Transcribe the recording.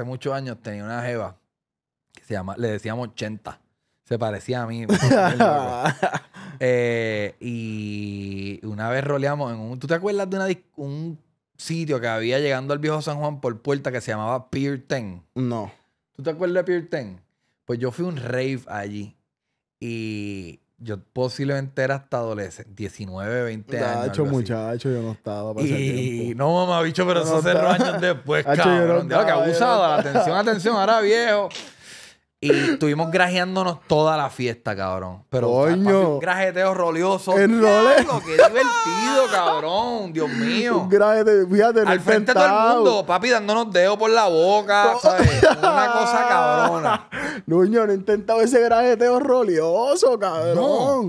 hace muchos años tenía una jeva que se llama, le decíamos 80. Se parecía a mí. Eh, y una vez roleamos en un. ¿Tú te acuerdas de una, un sitio que había llegando al viejo San Juan por puerta que se llamaba Pier 10? No. ¿Tú te acuerdas de Pier 10? Pues yo fui un rave allí. Y yo posiblemente era hasta adolescente, 19, 20 años. Muchacho, muchacho, yo no estaba. Para y no, mamá, bicho, pero eso hace esos años después, cabrón. que abusada, atención, atención, ahora viejo. Y estuvimos grajeándonos toda la fiesta, cabrón. Pero un grajeteo rolioso. El ¡Qué divertido, cabrón! Dios mío. Un grajeteo, fíjate, Al frente de todo el mundo, papi, dándonos dedos por la boca, Una cosa cabrona. Nuño, no he intentado ese grajeteo rolioso, cabrón.